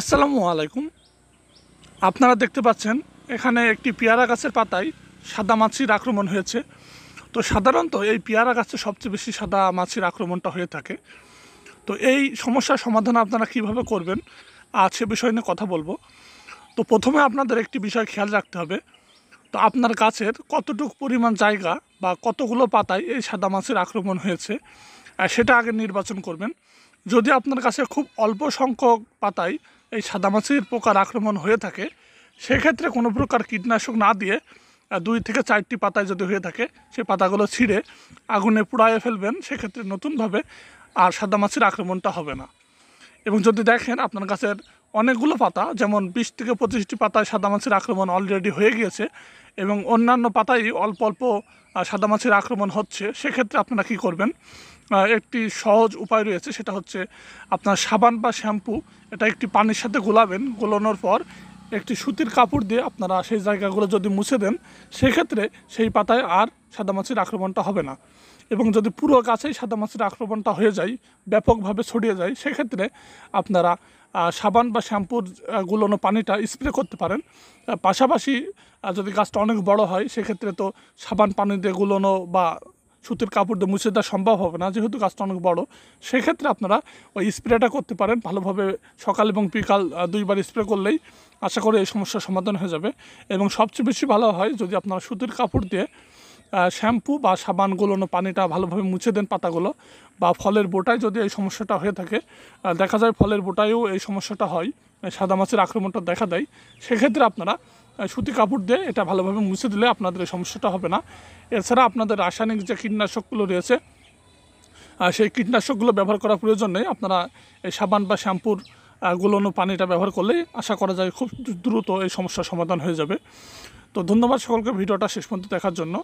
আসসালামু আলাইকুম আপনারা দেখতে পাচ্ছেন এখানে একটি পেয়ারা গাছের পাতায় সাদা মাছির আক্রমণ হয়েছে তো সাধারণত এই পেয়ারা গাছে সবচেয়ে বেশি সাদা মাছির আক্রমণটা হয়ে থাকে তো এই সমস্যার সমাধান আপনারা কিভাবে করবেন আর সে বিষয় নিয়ে কথা বলবো তো প্রথমে আপনাদের একটি বিষয় খেয়াল রাখতে হবে তো আপনার গাছের কতটুকু পরিমাণ জায়গা বা কতগুলো পাতায় এই সাদা মাছের আক্রমণ হয়েছে সেটা আগে নির্বাচন করবেন যদি আপনার কাছে খুব অল্প সংখ্যক পাতায় এই সাদামাছির পোকার আক্রমণ হয়ে থাকে সেক্ষেত্রে কোনো প্রকার কীটনাশক না দিয়ে দুই থেকে চারটি পাতায় যদি হয়ে থাকে সেই পাতাগুলো ছিঁড়ে আগুনে পুড়ায় ফেলবেন সেক্ষেত্রে নতুনভাবে আর সাদামাছির আক্রমণটা হবে না এবং যদি দেখেন আপনার গাছের অনেকগুলো পাতা যেমন বিশ থেকে পঁচিশটি পাতায় সাদামাছির আক্রমণ অলরেডি হয়ে গিয়েছে এবং অন্যান্য পাতায় অল্প অল্প সাদা মাছের আক্রমণ হচ্ছে সেক্ষেত্রে আপনারা কি করবেন একটি সহজ উপায় রয়েছে সেটা হচ্ছে আপনার সাবান বা শ্যাম্পু এটা একটি পানির সাথে গোলাবেন গোলানোর পর একটি সুতির কাপড় দিয়ে আপনারা সেই জায়গাগুলো যদি মুছে দেন সেক্ষেত্রে সেই পাতায় আর সাদা মাছির আক্রমণটা হবে না এবং যদি পুরো গাছেই সাদা মাছির আক্রমণটা হয়ে যায় ব্যাপকভাবে ছড়িয়ে যায় সেক্ষেত্রে আপনারা সাবান বা শ্যাম্পুর গুলোনো পানিটা স্প্রে করতে পারেন পাশাপাশি যদি গাছটা অনেক বড় হয় সেক্ষেত্রে তো সাবান পানি দিয়ে গুলোনো বা সুতির কাপড় দিয়ে মুছে দেওয়া সম্ভব হবে না যেহেতু গাছটা অনেক বড়ো সেক্ষেত্রে আপনারা ওই স্প্রেটা করতে পারেন ভালোভাবে সকাল এবং বিকাল দুইবার স্প্রে করলেই আশা করি এই সমস্যার সমাধান হয়ে যাবে এবং সবচেয়ে বেশি ভালো হয় যদি আপনারা সুতির কাপড় দিয়ে শ্যাম্পু বা সাবান গোলানো পানিটা ভালোভাবে মুছে দেন পাতাগুলো বা ফলের বোটায় যদি এই সমস্যাটা হয়ে থাকে দেখা যায় ফলের বোটায়ও এই সমস্যাটা হয় সাদা মাছের আক্রমণটা দেখা দেয় সেক্ষেত্রে আপনারা সুতি কাপড় দিয়ে এটা ভালোভাবে মুছে দিলে আপনাদের সমস্যাটা হবে না এছাড়া আপনাদের রাসায়নিক যে কীটনাশকগুলো রয়েছে সেই কীটনাশকগুলো ব্যবহার করার প্রয়োজন নেই আপনারা এই সাবান বা শ্যাম্পুর গুলোনো পানিটা ব্যবহার করলেই আশা করা যায় খুব দ্রুত এই সমস্যার সমাধান হয়ে যাবে তো ধন্যবাদ সকলকে ভিডিওটা শেষ পর্যন্ত দেখার জন্য